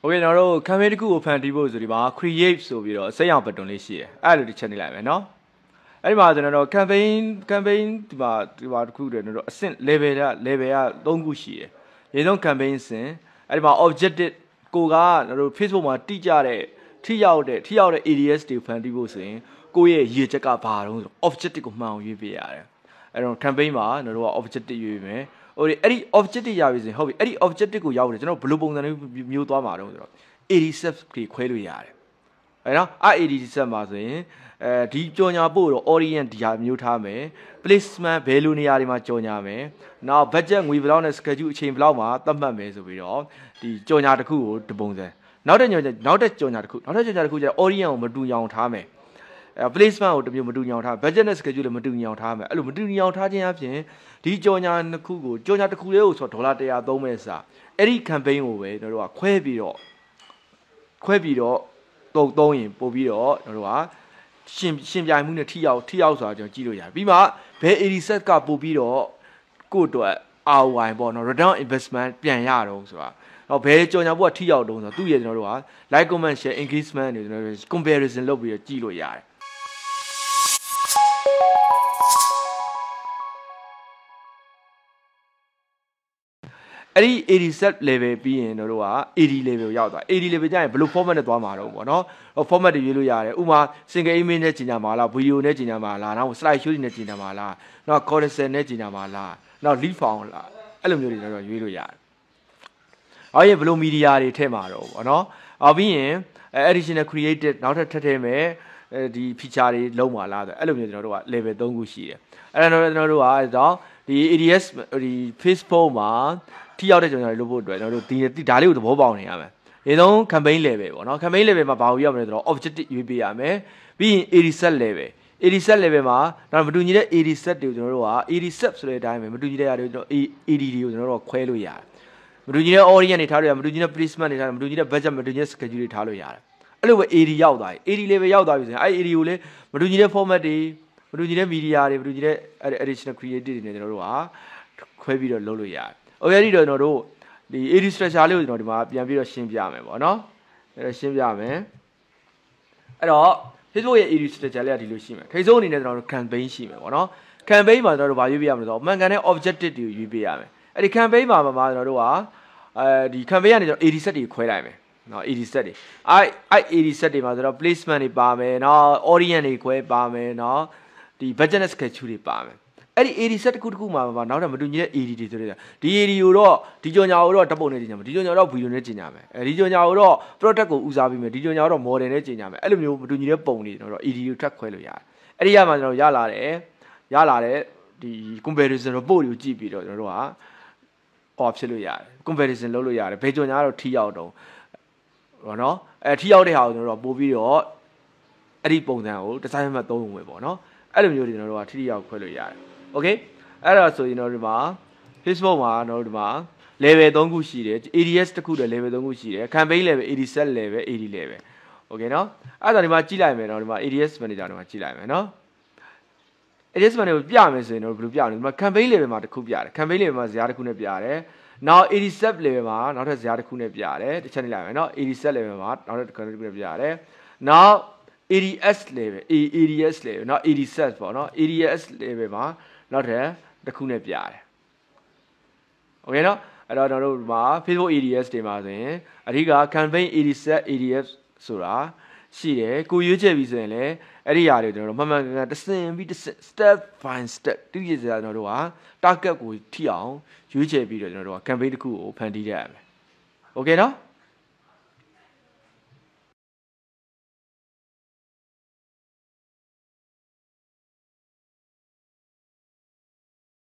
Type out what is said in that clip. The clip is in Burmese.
โอเคကျွန်တော်တို့ campaign တစ်ခုကိုဖန်တီးဖို့ဆိုဒီမှာ create ဆိုပြီးတော့အစိမ်းရောင် button လေးရှိတယ်အဲ့လိုတစ်ချက်နေလိုက်မယ်เนาะအဲ့ဒီမှာကျွန်တော်တို့ campaign campaign ဒီမှာဒီမှာတစ်ခုတည်းကျွန်တော်တို့အဆင့် level က level က3ခုရှိတယ်ရေဆုံး campaign အဆင့်အဲ့ဒီမှာ objective ကိုကကျွန်တော်တို့ Facebook မှာတိကျတဲ့ထိရောက်တဲ့ထိရောက်တဲ့ ADS တွေဖန်တီးဖို့ဆိုရင်ကိုယ့်ရဲ့ရည်ချက်ကဘာတုံးဆို objective ကိုမှန်အောင်ရွေးပြရတယ်အဲ့တော့ campaign မှာကျွန်တော်တို့က objective ရွေးမယ်ဟိုဒီအဲ့ဒီ objective ရပြီဆိုရင်ဟုတ်ပြီအဲ့ဒီ objective ကိုရောက်တယ်ကျွန်တော်ဘယ်လိုပုံစံမျိုးသွားမှာတော့ဆိုတော့ AD set တွေခွဲလို့ရတယ်အဲ့နော် AD set မှာဆိုရင်အဲဒီကြော်ညာပို့တော့ orient ဒီဟာမျိုးထားမယ် placement ဘယ်လိုနေရာတွေမှာကြော်ညာမယ်နောက် budget ငွေဘယ်လောက်နဲ့ schedule အချိန်ဘယ်လောက်မှာသတ်မှတ်မယ်ဆိုပြီးတော့ဒီကြော်ညာတစ်ခုကိုဒီပုံစံနောက်တဲ့ညောနောက်တဲ့ကြော်ညာတစ်ခုနောက်တဲ့ကြော်ညာတစ်ခုကျတော့ orient ကိုမတူအောင်ထားမယ် placement ကိုတမျိုးမတူညောင်ထား budget နဲ့ schedule လည်းမတူညောင်ထားမယ်အဲ့လိုမတူညောင်ထားခြင်းအပြင်ဒီကြော်ညာနှစ်ခုကိုကြော်ညာတစ်ခုလေးကိုဆိုဒေါ်လာ100သုံးမဲ့စာအဲ့ဒီ campaign ကိုပဲတို့ကခွဲပြီးတော့ခွဲပြီးတော့တုံသုံးရင်ပို့ပြီးတော့တို့ကရှင်ရှင်ပြိုင်မှုနဲ့ထိရောက်ထိရောက်ဆိုတာကျွန်တော်ကြည့်လို့ရတယ်ပြီးမှဘယ် AD set ကပို့ပြီးတော့ကို့အတွက် ROI ပေါ့နော် return investment ပြန်ရတော့ဆိုတာတော့ဘယ်ကြော်ညာဘုကထိရောက်တုံးဆိုတော့သူ့ရဲ့ကျွန်တော်တို့က like comment share engagement တွေကျွန်တော်တို့ comparison လုပ်ပြီးတော့ကြည့်လို့ရတယ်အဲ့ဒီ AD set level ပြီးရင်တို့တို့က AD level ကိုရောက်သွား AD level ကျရင်ဘယ်လို format နဲ့သွားမှာတော့ပေါ့နော် format တွေရွေးလို့ရတယ်ဥမာ single image နဲ့ကြီးညာမှာလား video နဲ့ကြီးညာမှာလားနောက် slide show နဲ့ကြီးညာမှာလားနောက် carousel နဲ့ကြီးညာမှာလားနောက် leaf form လားအဲ့လိုမျိုးတွေတော့ရွေးလို့ရတယ်အော်ရင်ဘယ်လို media တွေထည့်မှာတော့ပေါ့နော်အော်ပြီးရင် additional creative နောက်ထပ်ထည့်ထည့်မယ်ဒီ feature တွေလုံးပါလားဆိုအဲ့လိုမျိုးကျွန်တော်တို့က level 3ခုရှိတယ်အဲ့ဒါတော့ကျွန်တော်တို့ကအဲတော့ဒီ ADS ဒီ Facebook မှာထိရောက်တဲ့ကြော်ငြာတွေလုပ်ဖို့အတွက်ကျွန်တော်တို့ဒီဒါလေးကိုသဘောပေါက်နေရမယ်အရင်ဆုံး campaign level ပေါ့နော် campaign level မှာဘာကိုရမလဲဆိုတော့ objective ရွေးပေးရမယ်ပြီးရင် AD set level AD set level မှာတော့မတူညီတဲ့ AD set တွေကိုကျွန်တော်တို့က AD set ဆိုတဲ့အတိုင်းပဲမတူညီတဲ့အရာတွေကိုကျွန်တော် AD တွေကိုကျွန်တော်တို့ခွဲလို့ရတယ်မတူညီတဲ့ audience တွေထားလို့ရတယ်မတူညီတဲ့ placement တွေထားတယ်မတူညီတဲ့ budget မတူညီတဲ့ schedule တွေထားလို့ရတယ်အဲ့လိုပဲ AD ရောက်သွားပြီ AD level ရောက်သွားပြီဆိုရင်အဲ့ AD ကိုလည်းမတူညီတဲ့ format တွေမတူညီတဲ့ media တွေမတူညီတဲ့ additional creative တွေနဲ့ကျွန်တော်တို့ကခွဲပြီးတော့လုပ်လို့ရတယ်။ already တော့ကျွန်တော်တို့ဒီ AD structure လေးကိုကျွန်တော်ဒီမှာပြန်ပြီးတော့ရှင်းပြမယ်ပေါ့နော်။အဲ့တော့ရှင်းပြမယ်။အဲ့တော့ Facebook ရဲ့ AD structure လေးကဒီလိုရှိမယ်။ထိဆုံးအနေနဲ့ကျွန်တော်တို့ campaign ရှိမယ်ပေါ့နော်။ campaign မှာကျွန်တော်တို့ဘာရွေးပေးရမလဲဆိုတော့မှန်ကန်တဲ့ objective တွေကိုရွေးပေးရမယ်။အဲ့ဒီ campaign မှာမှာကျွန်တော်တို့ကအဲဒီ campaign ကနေကျွန်တော် AD set တွေခွဲလိုက်မယ်။နော် AD set တွေအဲအဲ AD set တွေမှာဆိုတော့ placement တွေပါမယ်နော် audience တွေခွဲပါမယ်နော်ဒီ budgetness schedule တွေပါမယ်အဲ့ဒီ AD set တစ်ခုတစ်ခုမှာပါနောက်တော့မတူညီတဲ့ AD တွေဆိုတဲ့ဒီ AD ကိုတော့ဒီကြော်ညာကိုတော့တပ်ပုံနဲ့ကျင်ညာမယ်ဒီကြော်ညာတော့ video နဲ့ကျင်ညာမယ်အဲဒီကြော်ညာကိုတော့ product ကိုဦးစားပေးမယ်ဒီကြော်ညာတော့ model နဲ့ကျင်ညာမယ်အဲ့လိုမျိုးမတူညီတဲ့ပုံတွေကျွန်တော်တို့ AD ကိုထပ်ခွဲလို့ရတယ်အဲ့ဒီရမှာကျွန်တော်ရလာတယ်ရလာတဲ့ဒီ comparison report ကိုကြည့်ပြီးတော့ကျွန်တော်တို့က off ဖြစ်လို့ရတယ် comparison လုပ်လို့ရတယ်ဘယ်ကြော်ညာကတော့ထိရောက်တော့ဟောနော်အဲထိရောက်တဲ့ဟာကိုကျွန်တော်တို့ပို့ပြီးတော့အဲ့ဒီပုံစံကို design မှာသုံးဝင်ပေါ့နော်အဲ့လိုမျိုးတွေကျွန်တော်တို့ကထိထိရောက်ခွဲလို့ရတယ်โอเคအဲ့တော့ဆိုရင်တော့ဒီမှာ Facebook မှာတော့ဒီမှာ level 3ခုရှိတယ် ADS တစ်ခုတည်း level 3ခုရှိတယ် campaign level AD set level AD level โอเคเนาะအဲ့တော့ဒီမှာကြည့်လိုက်မယ်เนาะဒီမှာ ADS manager ဒီမှာကြည့်လိုက်မယ်เนาะ ADS manager ကိုပြမယ်ဆိုရင်တော့ဘယ်လိုပြလဲဒီမှာ campaign level မှာတစ်ခုပြတယ် campaign level မှာဇာတ်တစ်ခုနဲ့ပြတယ်နောက် AD set level မှာနောက်ထပ်ဇာတ်တစ်ခုနဲ့ပြတယ်တစ်ချက်နေလိုက်မယ်เนาะ AD set level မှာနောက်ထပ်တစ်ခုနဲ့ပြတယ်နောက် ADS level A ADS level เนาะ ADS ပေါ့เนาะ ADS level မှာနောက်ထပ်တစ်ခုနဲ့ပြရတယ်โอเคเนาะအဲ့တော့ကျွန်တော်တို့ဒီမှာ Facebook ADS တွေမှာဆိုရင်အဓိက campaign ADS ADS ဆိုတာရှိတယ်ကိုရွေးချက်ပြီးဆိုရင်လည်းအဲ့ဒီຢာတွေကျွန်တော်တို့မှန်မှန်ကန်ကန်တစ်ဆင့်ပြီးတစ်ဆင့် step by step တိကျစရာကျွန်တော်တို့က target ကိုထိအောင်ရွေးချက်ပြီးတော့ကျွန်တော်တို့က campaign တစ်ခုကိုဖန်တီးရရမယ် okay เนาะ